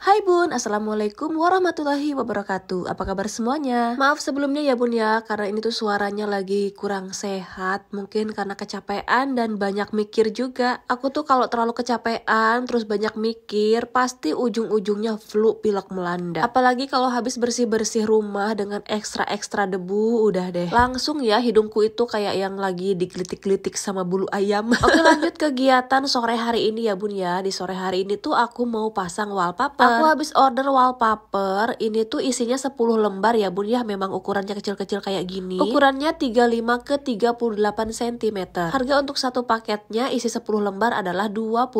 Hai Bun, Assalamualaikum warahmatullahi wabarakatuh Apa kabar semuanya? Maaf sebelumnya ya Bun ya, karena ini tuh suaranya lagi kurang sehat Mungkin karena kecapean dan banyak mikir juga Aku tuh kalau terlalu kecapean, terus banyak mikir Pasti ujung-ujungnya flu pilek melanda Apalagi kalau habis bersih-bersih rumah dengan ekstra-ekstra debu Udah deh, langsung ya hidungku itu kayak yang lagi digelitik-gelitik sama bulu ayam Oke lanjut kegiatan sore hari ini ya Bun ya Di sore hari ini tuh aku mau pasang wallpaper Aku habis order wallpaper, ini tuh isinya 10 lembar ya bun ya, memang ukurannya kecil-kecil kayak gini. Ukurannya 35 ke 38 cm. Harga untuk satu paketnya isi 10 lembar adalah rp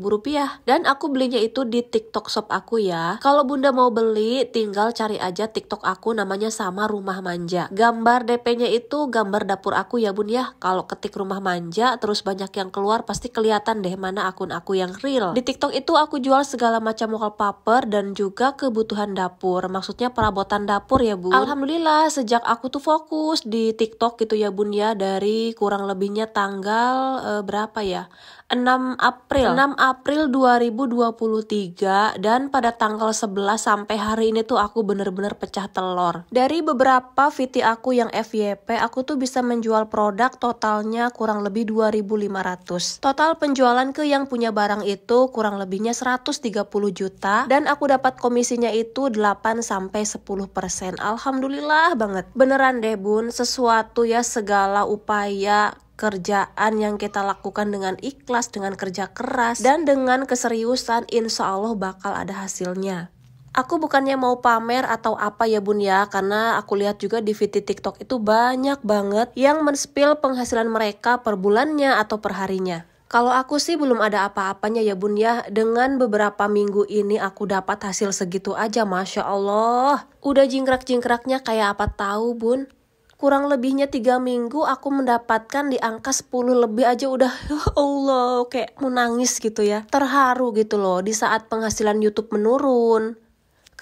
rupiah. Dan aku belinya itu di TikTok shop aku ya. Kalau bunda mau beli, tinggal cari aja TikTok aku namanya sama rumah manja. Gambar DP-nya itu gambar dapur aku ya bun ya. Kalau ketik rumah manja, terus banyak yang keluar pasti kelihatan deh mana akun aku yang real. Di TikTok itu aku jual segala macam wallpaper paper dan juga kebutuhan dapur. Maksudnya perabotan dapur ya, Bun. Alhamdulillah sejak aku tuh fokus di TikTok gitu ya, Bun ya, dari kurang lebihnya tanggal e, berapa ya? 6 April. 6 April 2023 dan pada tanggal 11 sampai hari ini tuh aku bener-bener pecah telur. Dari beberapa VT aku yang FYP, aku tuh bisa menjual produk totalnya kurang lebih 2500. Total penjualan ke yang punya barang itu kurang lebihnya 130 juta dan aku dapat komisinya itu 8 sampai 10%. Alhamdulillah banget. Beneran deh Bun, sesuatu ya segala upaya kerjaan yang kita lakukan dengan ikhlas, dengan kerja keras, dan dengan keseriusan, insya Allah bakal ada hasilnya. Aku bukannya mau pamer atau apa ya bun ya, karena aku lihat juga di VT TikTok itu banyak banget yang menspil penghasilan mereka per bulannya atau perharinya. Kalau aku sih belum ada apa-apanya ya bun ya. Dengan beberapa minggu ini aku dapat hasil segitu aja Masya Allah. Udah jingkrak-jingkraknya kayak apa tahu bun. Kurang lebihnya tiga minggu aku mendapatkan di angka 10 lebih aja udah ya Allah kayak menangis gitu ya. Terharu gitu loh di saat penghasilan Youtube menurun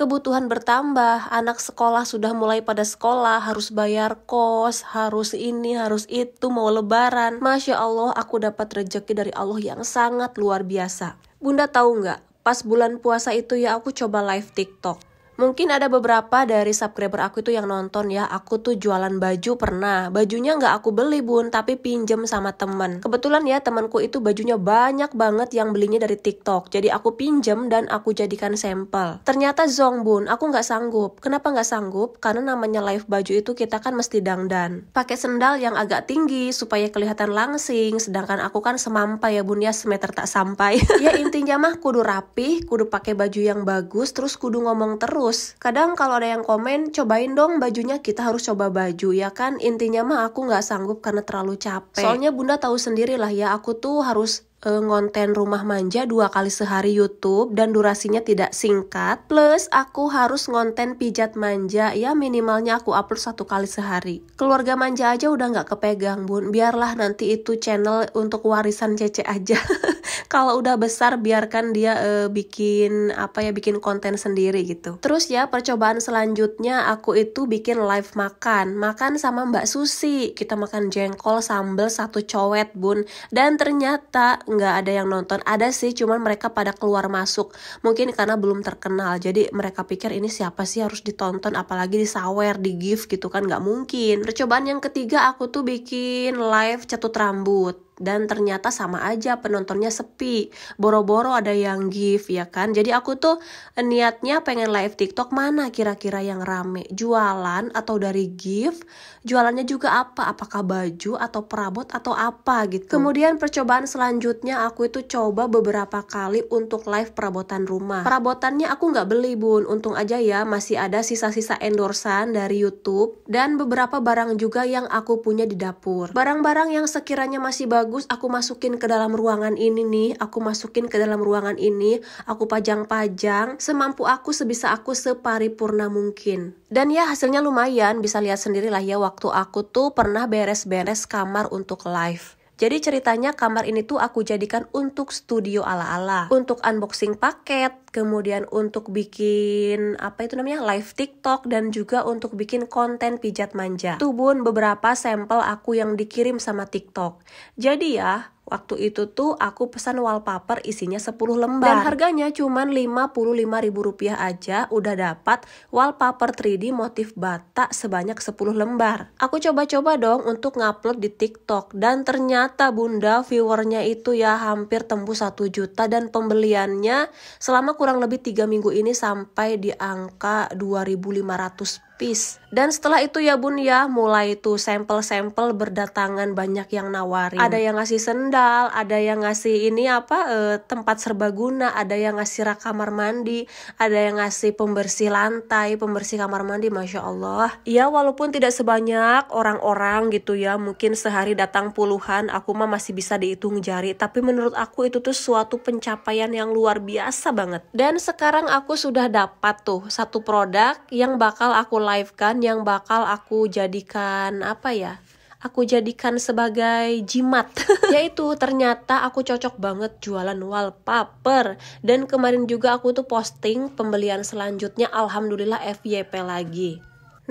kebutuhan bertambah, anak sekolah sudah mulai pada sekolah, harus bayar kos, harus ini, harus itu, mau lebaran. Masya Allah, aku dapat rejeki dari Allah yang sangat luar biasa. Bunda tahu nggak, pas bulan puasa itu ya aku coba live TikTok. Mungkin ada beberapa dari subscriber aku itu yang nonton ya, aku tuh jualan baju pernah. Bajunya nggak aku beli bun, tapi pinjem sama temen. Kebetulan ya temanku itu bajunya banyak banget yang belinya dari TikTok. Jadi aku pinjem dan aku jadikan sampel. Ternyata zong bun, aku nggak sanggup. Kenapa nggak sanggup? Karena namanya live baju itu kita kan mesti dangdan. Pakai sendal yang agak tinggi supaya kelihatan langsing, sedangkan aku kan semampai ya bun ya, semeter tak sampai. ya intinya mah kudu rapih, kudu pakai baju yang bagus, terus kudu ngomong terus terus. Kadang kalau ada yang komen, cobain dong bajunya, kita harus coba baju ya kan. Intinya mah aku nggak sanggup karena terlalu capek. Soalnya bunda tahu sendiri lah ya, aku tuh harus Eh, ngonten rumah manja dua kali sehari YouTube dan durasinya tidak singkat. Plus aku harus ngonten pijat manja ya minimalnya aku upload satu kali sehari. Keluarga manja aja udah nggak kepegang bun. Biarlah nanti itu channel untuk warisan cece aja. Kalau udah besar biarkan dia uh, bikin apa ya bikin konten sendiri gitu. Terus ya percobaan selanjutnya aku itu bikin live makan. Makan sama Mbak Susi. Kita makan jengkol sambel satu cowet bun. Dan ternyata nggak ada yang nonton ada sih cuman mereka pada keluar masuk mungkin karena belum terkenal jadi mereka pikir ini siapa sih harus ditonton apalagi di sawer di gift gitu kan nggak mungkin percobaan yang ketiga aku tuh bikin live catut rambut dan ternyata sama aja penontonnya sepi boro-boro ada yang give ya kan jadi aku tuh eh, niatnya pengen live tiktok mana kira-kira yang rame jualan atau dari give jualannya juga apa apakah baju atau perabot atau apa gitu kemudian percobaan selanjutnya aku itu coba beberapa kali untuk live perabotan rumah perabotannya aku nggak beli bun untung aja ya masih ada sisa-sisa endorsan dari youtube dan beberapa barang juga yang aku punya di dapur barang-barang yang sekiranya masih bagus bagus aku masukin ke dalam ruangan ini nih, aku masukin ke dalam ruangan ini, aku pajang-pajang semampu aku sebisa aku separipurna mungkin. Dan ya hasilnya lumayan, bisa lihat sendirilah ya waktu aku tuh pernah beres-beres kamar untuk live. Jadi ceritanya kamar ini tuh aku jadikan untuk studio ala-ala, untuk unboxing paket, kemudian untuk bikin apa itu namanya live TikTok dan juga untuk bikin konten pijat manja. Itu pun beberapa sampel aku yang dikirim sama TikTok. Jadi ya, Waktu itu tuh aku pesan wallpaper isinya 10 lembar. Dan harganya cuma Rp55.000 aja udah dapat wallpaper 3D motif bata sebanyak 10 lembar. Aku coba-coba dong untuk ngupload di TikTok dan ternyata bunda viewernya itu ya hampir tembus 1 juta dan pembeliannya selama kurang lebih 3 minggu ini sampai di angka 2500 tipis. Dan setelah itu ya bun ya, mulai tuh sampel-sampel berdatangan banyak yang nawarin. Ada yang ngasih sendal, ada yang ngasih ini apa e, tempat serbaguna, ada yang ngasih rak kamar mandi, ada yang ngasih pembersih lantai, pembersih kamar mandi, masya Allah. Ya walaupun tidak sebanyak orang-orang gitu ya, mungkin sehari datang puluhan, aku mah masih bisa dihitung jari. Tapi menurut aku itu tuh suatu pencapaian yang luar biasa banget. Dan sekarang aku sudah dapat tuh satu produk yang bakal aku live kan yang bakal aku jadikan apa ya? Aku jadikan sebagai jimat Yaitu ternyata aku cocok banget jualan wallpaper Dan kemarin juga aku tuh posting pembelian selanjutnya Alhamdulillah FYP lagi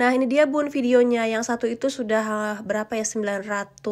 Nah ini dia bun videonya yang satu itu sudah eh, berapa ya 900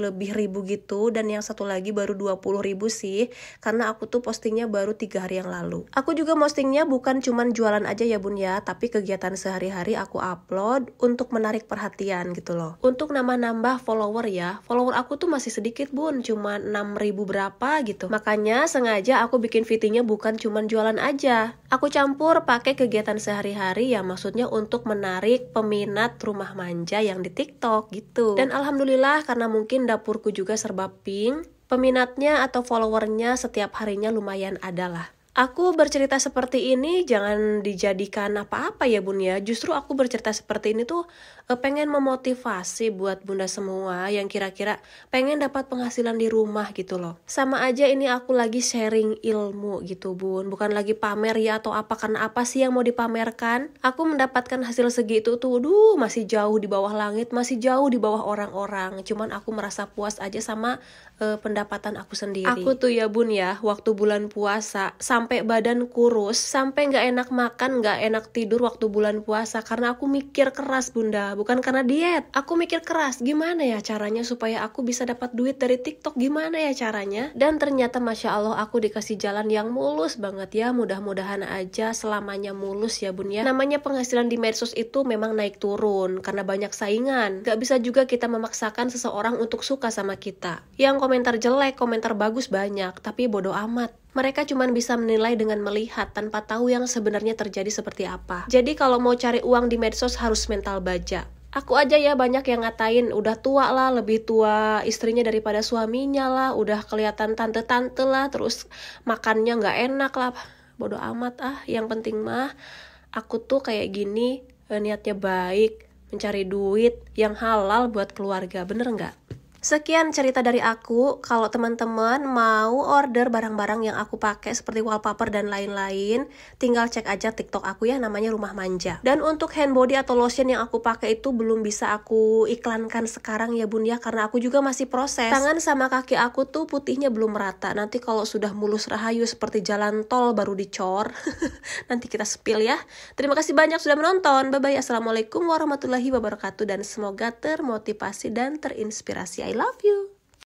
lebih ribu gitu dan yang satu lagi baru 20 ribu sih karena aku tuh postingnya baru tiga hari yang lalu. Aku juga postingnya bukan cuman jualan aja ya bun ya tapi kegiatan sehari-hari aku upload untuk menarik perhatian gitu loh. Untuk nambah-nambah follower ya follower aku tuh masih sedikit bun cuma 6 ribu berapa gitu. Makanya sengaja aku bikin fittingnya bukan cuman jualan aja Aku campur pakai kegiatan sehari-hari ya maksudnya untuk menarik peminat rumah manja yang di TikTok gitu. Dan alhamdulillah karena mungkin dapurku juga serba pink, peminatnya atau followernya setiap harinya lumayan adalah. Aku bercerita seperti ini jangan dijadikan apa-apa ya bun ya. Justru aku bercerita seperti ini tuh eh, pengen memotivasi buat bunda semua yang kira-kira pengen dapat penghasilan di rumah gitu loh. Sama aja ini aku lagi sharing ilmu gitu bun. Bukan lagi pamer ya atau apa karena apa sih yang mau dipamerkan. Aku mendapatkan hasil segitu tuh duh masih jauh di bawah langit, masih jauh di bawah orang-orang. Cuman aku merasa puas aja sama uh, pendapatan aku sendiri. Aku tuh ya bun ya waktu bulan puasa sampai sampai badan kurus, sampai nggak enak makan, nggak enak tidur waktu bulan puasa karena aku mikir keras bunda, bukan karena diet. Aku mikir keras, gimana ya caranya supaya aku bisa dapat duit dari TikTok, gimana ya caranya? Dan ternyata masya Allah aku dikasih jalan yang mulus banget ya, mudah-mudahan aja selamanya mulus ya bun ya. Namanya penghasilan di medsos itu memang naik turun karena banyak saingan. Gak bisa juga kita memaksakan seseorang untuk suka sama kita. Yang komentar jelek, komentar bagus banyak, tapi bodoh amat mereka cuma bisa menilai dengan melihat tanpa tahu yang sebenarnya terjadi seperti apa. Jadi kalau mau cari uang di medsos harus mental baja. Aku aja ya banyak yang ngatain udah tua lah, lebih tua istrinya daripada suaminya lah, udah kelihatan tante-tante lah, terus makannya nggak enak lah. Bodoh amat ah, yang penting mah aku tuh kayak gini eh, niatnya baik, mencari duit yang halal buat keluarga, bener nggak? Sekian cerita dari aku. Kalau teman-teman mau order barang-barang yang aku pakai seperti wallpaper dan lain-lain, tinggal cek aja TikTok aku ya namanya Rumah Manja. Dan untuk hand body atau lotion yang aku pakai itu belum bisa aku iklankan sekarang ya Bun ya karena aku juga masih proses. Tangan sama kaki aku tuh putihnya belum merata. Nanti kalau sudah mulus rahayu seperti jalan tol baru dicor. Nanti kita spill ya. Terima kasih banyak sudah menonton. Bye bye. Assalamualaikum warahmatullahi wabarakatuh dan semoga termotivasi dan terinspirasi I love you.